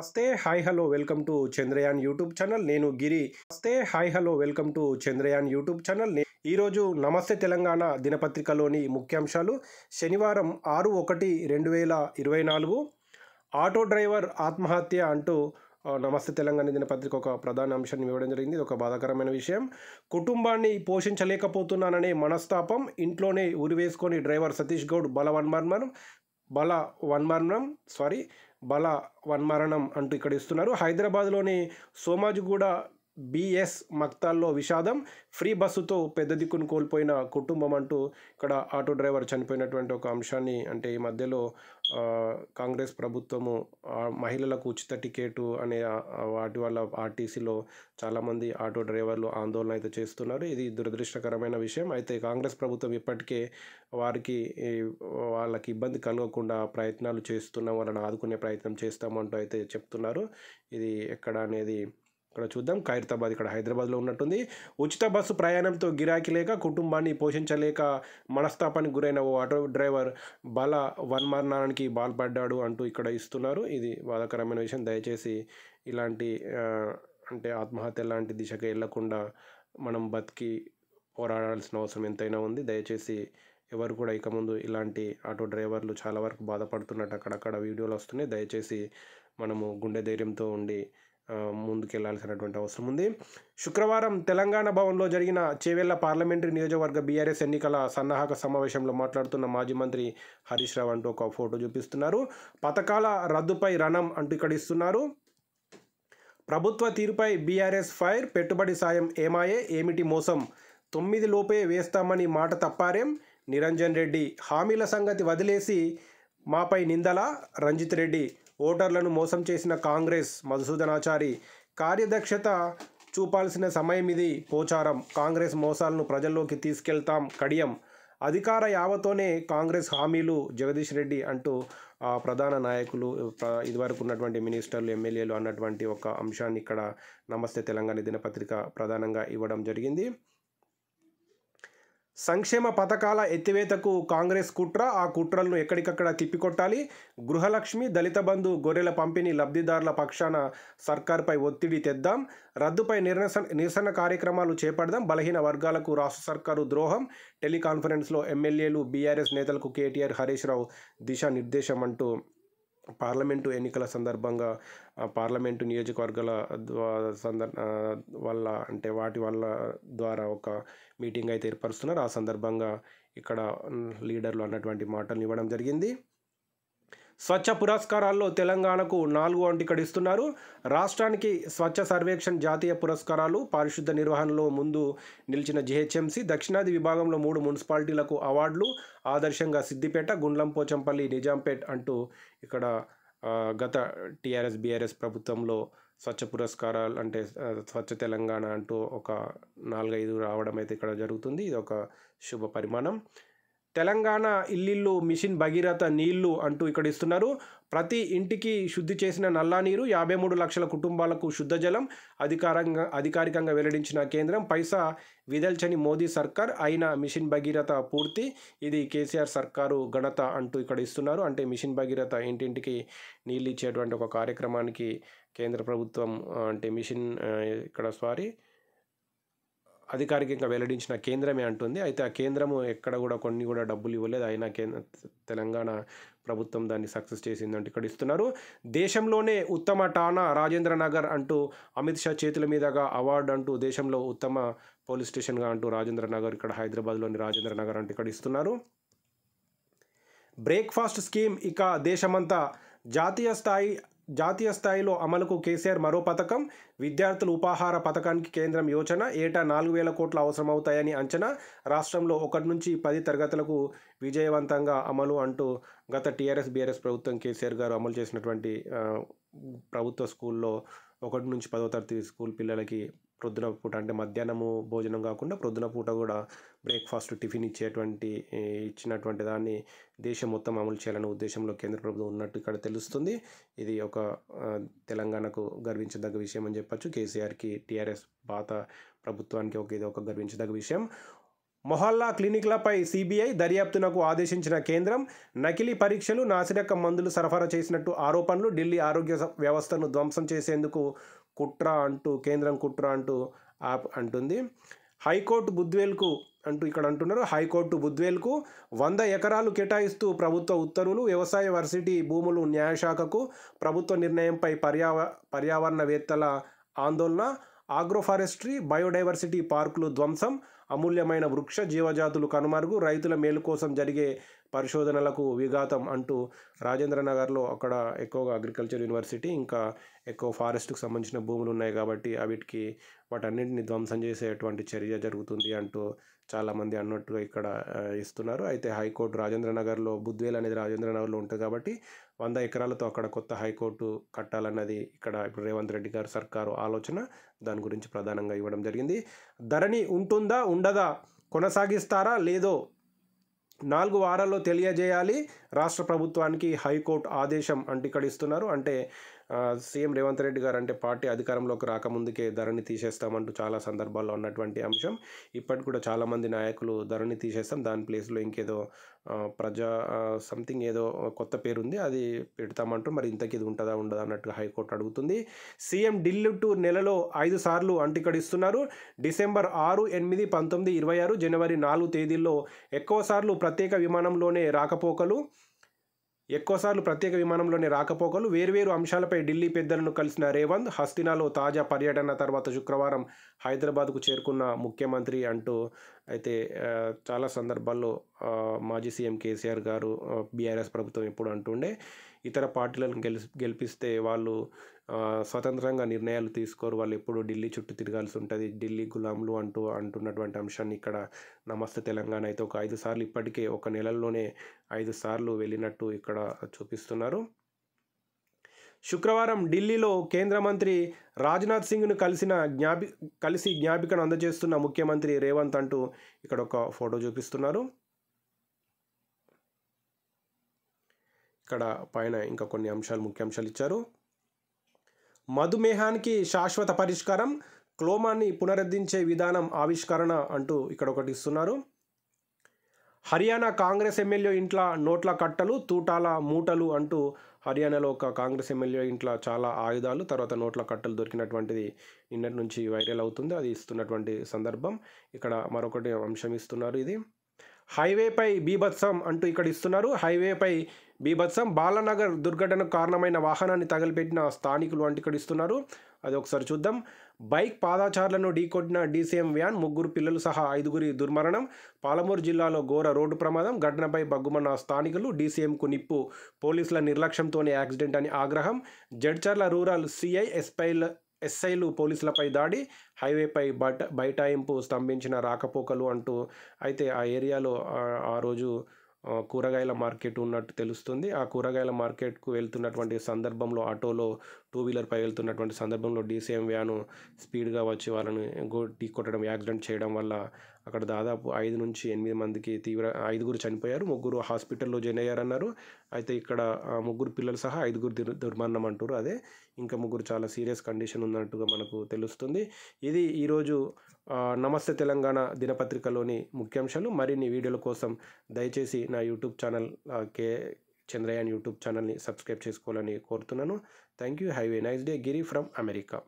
నమస్తే hi hello welcome to Chandrayaan YouTube channel నేను గిరి నమస్తే hi hello welcome to Chandrayaan YouTube channel ఈరోజు నమస్తే తెలంగాణ దినపత్రికలోని ముఖ్యాంశాలు శనివారం ఆరు ఒకటి రెండు వేల ఇరవై నాలుగు ఆటో డ్రైవర్ ఆత్మహత్య అంటూ నమస్తే తెలంగాణ దినపత్రిక ఒక ప్రధాన అంశాన్ని ఇవ్వడం జరిగింది ఇది ఒక బాధాకరమైన విషయం కుటుంబాన్ని పోషించలేకపోతున్నాననే మనస్తాపం ఇంట్లోనే ఉరివేసుకొని డ్రైవర్ సతీష్ గౌడ్ బల వన్మర్మనం బల వన్మర్మరం సారీ బల వన్మరణం అంటూ ఇక్కడ ఇస్తున్నారు హైదరాబాద్లోని సోమాజిగూడ బిఎస్ మక్తాల్లో విషాదం ఫ్రీ బస్సుతో పెద్ద దిక్కును కోల్పోయిన కుటుంబం అంటూ ఇక్కడ ఆటో డ్రైవర్ చనిపోయినటువంటి ఒక అంశాన్ని అంటే ఈ మధ్యలో కాంగ్రెస్ ప్రభుత్వము మహిళలకు ఉచిత టికెట్ అనే వాటి వల్ల ఆర్టీసీలో చాలామంది ఆటో డ్రైవర్లు ఆందోళన అయితే చేస్తున్నారు ఇది దురదృష్టకరమైన విషయం అయితే కాంగ్రెస్ ప్రభుత్వం ఇప్పటికే వారికి వాళ్ళకి ఇబ్బంది కలగకుండా ప్రయత్నాలు చేస్తున్నాం వాళ్ళని ఆదుకునే ప్రయత్నం చేస్తామంటూ అయితే చెప్తున్నారు ఇది ఎక్కడ అనేది ఇక్కడ చూద్దాం ఖైరతాబాద్ ఇక్కడ హైదరాబాద్లో ఉన్నట్టుంది ఉచిత బస్సు ప్రయాణంతో గిరాకీ లేక కుటుంబాన్ని పోషించలేక మనస్తాపానికి గురైన ఓ ఆటో డ్రైవర్ బల మరణానికి బాల్పడ్డాడు అంటూ ఇక్కడ ఇస్తున్నారు ఇది బాధాకరమైన విషయం దయచేసి ఇలాంటి అంటే ఆత్మహత్య లాంటి దిశగా వెళ్లకుండా మనం బతికి పోరాడాల్సిన అవసరం ఎంతైనా ఉంది దయచేసి ఎవరు కూడా ఇక ముందు ఇలాంటి ఆటో డ్రైవర్లు చాలా వరకు బాధపడుతున్నట్టు అక్కడక్కడ వీడియోలు వస్తున్నాయి దయచేసి మనము గుండె ధైర్యంతో ఉండి ముందుకెళ్లాల్సినటువంటి అవసరం ఉంది శుక్రవారం తెలంగాణ భవన్లో జరిగిన చేవెళ్ల పార్లమెంటరీ నియోజకవర్గ బీఆర్ఎస్ ఎన్నికల సన్నాహక సమావేశంలో మాట్లాడుతున్న మాజీ మంత్రి హరీష్ రావు అంటూ ఒక ఫోటో చూపిస్తున్నారు పథకాల రద్దుపై రణం అంటూ ఇక్కడ ఇస్తున్నారు ప్రభుత్వ తీరుపై బీఆర్ఎస్ ఫైర్ పెట్టుబడి సాయం ఏమాయే ఏమిటి మోసం తొమ్మిది లోపే వేస్తామని మాట తప్పారేం నిరంజన్ రెడ్డి హామీల సంగతి వదిలేసి మాపై నిందల రంజిత్ రెడ్డి ఓటర్లను మోసం చేసిన కాంగ్రెస్ మధుసూదనాచారి కార్యదక్షత చూపాల్సిన సమయం ఇది పోచారం కాంగ్రెస్ మోసాలను ప్రజల్లోకి తీసుకెళ్తాం కడియం అధికార యావతోనే కాంగ్రెస్ హామీలు జగదీష్ రెడ్డి అంటూ ప్రధాన నాయకులు ఇదివరకు ఉన్నటువంటి మినిస్టర్లు ఎమ్మెల్యేలు అన్నటువంటి ఒక అంశాన్ని ఇక్కడ నమస్తే తెలంగాణ దినపత్రిక ప్రధానంగా ఇవ్వడం జరిగింది సంక్షేమ పథకాల ఎత్తివేతకు కాంగ్రెస్ కుట్ర ఆ కుట్రలను ఎక్కడికక్కడ తిప్పికొట్టాలి గృహలక్ష్మి దళిత బంధు గొర్రెల పంపిణీ లబ్ధిదారుల పక్షాన సర్కార్పై ఒత్తిడి తెద్దాం రద్దుపై నిరసన నిరసన కార్యక్రమాలు చేపడదాం బలహీన వర్గాలకు రాష్ట్ర సర్కారు ద్రోహం టెలికాన్ఫరెన్స్లో ఎమ్మెల్యేలు బీఆర్ఎస్ నేతలకు కేటీఆర్ హరీష్ రావు దిశానిర్దేశం అంటూ పార్లమెంటు ఎన్నికల సందర్భంగా పార్లమెంటు నియోజకవర్గాల సందర్ వల్ల అంటే వాటి వల్ల ద్వారా ఒక మీటింగ్ అయితే ఏర్పరుస్తున్నారు ఆ సందర్భంగా ఇక్కడ లీడర్లు అన్నటువంటి మాటలు ఇవ్వడం జరిగింది స్వచ్ఛ పురస్కారాల్లో తెలంగాణకు నాలుగు అంటికడిస్తున్నారు రాష్ట్రానికి స్వచ్ఛ సర్వేక్షణ్ జాతీయ పురస్కారాలు పారిశుద్ధ నిర్వహణలో ముందు నిలిచిన జిహెచ్ఎంసీ దక్షిణాది విభాగంలో మూడు మున్సిపాలిటీలకు అవార్డులు ఆదర్శంగా సిద్దిపేట గుండ్లంపోచంపల్లి నిజాంపేట్ అంటూ ఇక్కడ గత టీఆర్ఎస్ బీఆర్ఎస్ ప్రభుత్వంలో స్వచ్ఛ పురస్కారాలు అంటే స్వచ్ఛ తెలంగాణ అంటూ ఒక నాలుగైదు రావడం అయితే ఇక్కడ జరుగుతుంది ఇది ఒక శుభ పరిమాణం తెలంగాణ ఇల్లిల్లు మిషన్ భగీరథ నీళ్లు అంటూ ఇక్కడ ఇస్తున్నారు ప్రతి ఇంటికి శుద్ధి చేసిన నల్లా నీరు యాభై మూడు లక్షల కుటుంబాలకు శుద్ధ జలం అధికారంగా అధికారికంగా వెల్లడించిన కేంద్రం పైసా విదల్చని మోదీ సర్కార్ అయిన మిషన్ భగీరథ పూర్తి ఇది కేసీఆర్ సర్కారు ఘనత అంటూ ఇక్కడ ఇస్తున్నారు అంటే మిషన్ భగీరథ ఇంటింటికి నీళ్ళు ఇచ్చేటువంటి ఒక కార్యక్రమానికి కేంద్ర ప్రభుత్వం అంటే మిషన్ ఇక్కడ సారీ అధికారికంగా వెల్లడించిన కేంద్రమే అంటుంది అయితే ఆ కేంద్రము ఎక్కడ కూడా కొన్ని కూడా డబ్బులు ఇవ్వలేదు అయినా కేంద్ర తెలంగాణ ప్రభుత్వం దాన్ని సక్సెస్ చేసిందంటే ఇక్కడ ఇస్తున్నారు దేశంలోనే ఉత్తమ టానా రాజేంద్ర నగర్ అంటూ అమిత్ షా చేతుల మీదుగా అవార్డు అంటూ దేశంలో ఉత్తమ పోలీస్ స్టేషన్గా అంటూ రాజేంద్ర నగర్ ఇక్కడ హైదరాబాద్లోని రాజేంద్ర నగర్ అంటూ ఇక్కడ ఇస్తున్నారు బ్రేక్ఫాస్ట్ స్కీమ్ ఇక దేశమంతా జాతీయ స్థాయి జాతీయ స్థాయిలో అమలుకు కేసీఆర్ మరో పథకం విద్యార్థుల ఉపాహార పథకానికి కేంద్రం యోచన ఏటా నాలుగు వేల కోట్లు అవసరమవుతాయని అంచనా రాష్ట్రంలో ఒకటి నుంచి పది తరగతులకు విజయవంతంగా అమలు అంటూ గత టీఆర్ఎస్ బీఆర్ఎస్ ప్రభుత్వం కేసీఆర్ గారు అమలు చేసినటువంటి ప్రభుత్వ స్కూల్లో ఒకటి నుంచి పదో తరగతి స్కూల్ పిల్లలకి ప్రొద్దున పూట అంటే మధ్యాహ్నము భోజనం కాకుండా ప్రొద్దున పూట కూడా బ్రేక్ఫాస్ట్ టిఫిన్ ఇచ్చేటువంటి ఇచ్చినటువంటి దాన్ని దేశం మొత్తం అమలు చేయాలనే ఉద్దేశంలో కేంద్ర ప్రభుత్వం ఉన్నట్టు ఇక్కడ తెలుస్తుంది ఇది ఒక తెలంగాణకు గర్వించదగ్గ విషయం అని చెప్పచ్చు కేసీఆర్కి టీఆర్ఎస్ పాత ప్రభుత్వానికి ఒక ఇది ఒక గర్వించదగ్గ విషయం మొహల్లా క్లినిక్లపై సిబిఐ దర్యాప్తునకు ఆదేశించిన కేంద్రం నకిలీ పరీక్షలు నాసిరకం మందులు సరఫరా చేసినట్టు ఆరోపణలు ఢిల్లీ ఆరోగ్య వ్యవస్థను ధ్వంసం చేసేందుకు కుట్ర అంటూ కేంద్రం కుట్ర అంటూ అంటుంది హైకోర్టు బుద్వేల్కు అంటూ ఇక్కడ అంటున్నారు హైకోర్టు బుద్వేల్కు వంద ఎకరాలు కేటాయిస్తూ ప్రభుత్వ ఉత్తర్వులు వ్యవసాయ వర్సిటీ భూములు న్యాయశాఖకు ప్రభుత్వ నిర్ణయంపై పర్యావ పర్యావరణవేత్తల ఆందోళన ఆగ్రోఫారెస్ట్రీ బయోడైవర్సిటీ పార్కులు ధ్వంసం అమూల్యమైన వృక్ష జీవజాతులు కనుమరుగు రైతుల మేలు కోసం జరిగే పరిశోధనలకు విఘాతం అంటూ రాజేంద్రనగర్లో అక్కడ ఎక్కువగా అగ్రికల్చర్ యూనివర్సిటీ ఇంకా ఎక్కువ ఫారెస్ట్కి సంబంధించిన భూములు ఉన్నాయి కాబట్టి అవిటికి వాటన్నింటిని ధ్వంసం చేసేటువంటి చర్య జరుగుతుంది అంటూ చాలామంది అన్నట్టుగా ఇక్కడ ఇస్తున్నారు అయితే హైకోర్టు రాజేంద్ర నగర్లో బుద్వేల్ అనేది రాజేంద్ర నగర్లో ఉంటుంది కాబట్టి వంద ఎకరాలతో అక్కడ కొత్త హైకోర్టు కట్టాలన్నది ఇక్కడ ఇప్పుడు రేవంత్ రెడ్డి గారు సర్కారు ఆలోచన దాని గురించి ప్రధానంగా ఇవ్వడం జరిగింది ధరణి ఉంటుందా ఉండదా కొనసాగిస్తారా లేదో నాలుగు వారాల్లో తెలియజేయాలి రాష్ట్ర ప్రభుత్వానికి హైకోర్టు ఆదేశం అంటికడిస్తున్నారు అంటే సీఎం రేవంత్ రెడ్డి గారు అంటే పార్టీ అధికారంలోకి రాకముందుకే ధరని తీసేస్తామంటూ చాలా సందర్భాల్లో ఉన్నటువంటి అంశం ఇప్పటికి కూడా చాలామంది నాయకులు ధరని తీసేస్తాం దాని ప్లేస్లో ఇంకేదో ప్రజా సంథింగ్ ఏదో కొత్త పేరు ఉంది అది పెడతామంటూ మరి ఇంతకి ఇది ఉంటుందా ఉండదా అన్నట్టుగా హైకోర్టు అడుగుతుంది సీఎం ఢిల్లీ టు నెలలో ఐదు సార్లు అంటికడిస్తున్నారు డిసెంబర్ ఆరు ఎనిమిది పంతొమ్మిది ఇరవై ఆరు జనవరి నాలుగు తేదీల్లో ఎక్కువ సార్లు ప్రత్యేక విమానంలోనే రాకపోకలు ఎక్కువసార్లు ప్రత్యేక విమానంలోని రాకపోకలు వేర్వేరు అంశాలపై ఢిల్లీ పెద్దలను కలిసిన రేవంత్ హస్తినాలో తాజా పర్యటన తర్వాత శుక్రవారం హైదరాబాద్కు చేరుకున్న ముఖ్యమంత్రి అంటూ అయితే చాలా సందర్భాల్లో మాజీ సీఎం కేసీఆర్ గారు బీఆర్ఎస్ ప్రభుత్వం ఎప్పుడు అంటుండే ఇతర పార్టీలను గెలి గెలిపిస్తే వాళ్ళు స్వతంత్రంగా నిర్ణయాలు తీసుకోరు వాళ్ళు ఎప్పుడు ఢిల్లీ చుట్టూ తిరగాల్సి ఉంటుంది ఢిల్లీ గులాంలు అంటూ అంటున్నటువంటి అంశాన్ని ఇక్కడ నమస్తే తెలంగాణ అయితే ఒక ఐదు సార్లు ఇప్పటికే ఒక నెలల్లోనే ఐదు సార్లు వెళ్ళినట్టు ఇక్కడ చూపిస్తున్నారు శుక్రవారం ఢిల్లీలో కేంద్ర మంత్రి రాజ్నాథ్ సింగ్ను కలిసిన జ్ఞాపి కలిసి జ్ఞాపికను అందజేస్తున్న ముఖ్యమంత్రి రేవంత్ అంటూ ఇక్కడ ఒక ఫోటో చూపిస్తున్నారు ఇక్కడ పైన ఇంకా కొన్ని అంశాలు ముఖ్యాంశాలు ఇచ్చారు మధుమేహానికి శాశ్వత పరిష్కారం క్లోమాన్ని పునరుద్ధరించే విధానం ఆవిష్కరణ అంటూ ఇక్కడ ఒకటి ఇస్తున్నారు హర్యానా కాంగ్రెస్ ఎమ్మెల్యే ఇంట్లో నోట్ల కట్టలు తూటాల మూటలు అంటూ హర్యానాలో ఒక కాంగ్రెస్ ఎమ్మెల్యే ఇంట్లో చాలా ఆయుధాలు తర్వాత నోట్ల కట్టలు దొరికినటువంటిది నిన్నటి నుంచి వైరల్ అవుతుంది అది ఇస్తున్నటువంటి సందర్భం ఇక్కడ మరొకటి అంశం ఇస్తున్నారు ఇది హైవేపై బీభత్సం అంటూ ఇక్కడ ఇస్తున్నారు హైవేపై బీభత్సం బాలనగర్ దుర్ఘటనకు కారణమైన వాహనాన్ని తగలిపెట్టిన స్థానికులు అంటికడిస్తున్నారు అది ఒకసారి చూద్దాం బైక్ పాదాచారులను ఢీకొట్టిన డీసీఎం వ్యాన్ ముగ్గురు పిల్లలు సహా ఐదుగురి దుర్మరణం పాలమూరు జిల్లాలో ఘోర రోడ్డు ప్రమాదం ఘటనపై బగ్గుమన్న స్థానికులు డీసీఎంకు నిప్పు పోలీసుల నిర్లక్ష్యంతోనే యాక్సిడెంట్ అని ఆగ్రహం జడ్చర్ల రూరల్ సిఐ ఎస్పైల ఎస్ఐలు పోలీసులపై దాడి హైవేపై బట బైటాయింపు స్తంభించిన రాకపోకలు అంటూ అయితే ఆ ఏరియాలో ఆ రోజు కూరగాయల మార్కెట్ ఉన్నట్టు తెలుస్తుంది ఆ కూరగాయల మార్కెట్కు వెళ్తున్నటువంటి సందర్భంలో ఆటోలో టూ వీలర్పై వెళ్తున్నటువంటి సందర్భంలో డీసీఎం వ్యాను స్పీడ్గా వచ్చి వాళ్ళని ఢీ కొట్టడం యాక్సిడెంట్ చేయడం వల్ల అక్కడ దాదాపు ఐదు నుంచి ఎనిమిది మందికి తీవ్ర ఐదుగురు చనిపోయారు ముగ్గురు హాస్పిటల్లో జాయిన్ అయ్యారన్నారు అయితే ఇక్కడ ముగ్గురు పిల్లలు సహా ఐదుగురు దుర్మరణం అంటారు అదే ఇంకా ముగ్గురు చాలా సీరియస్ కండిషన్ ఉన్నట్టుగా మనకు తెలుస్తుంది ఇది ఈరోజు నమస్తే తెలంగాణ దినపత్రికలోని ముఖ్యాంశాలు మరిన్ని వీడియోల కోసం దయచేసి నా YouTube channel K Chandrayaan YouTube ఛానల్ని సబ్స్క్రైబ్ చేసుకోవాలని కోరుతున్నాను thank you have a nice day Giri from America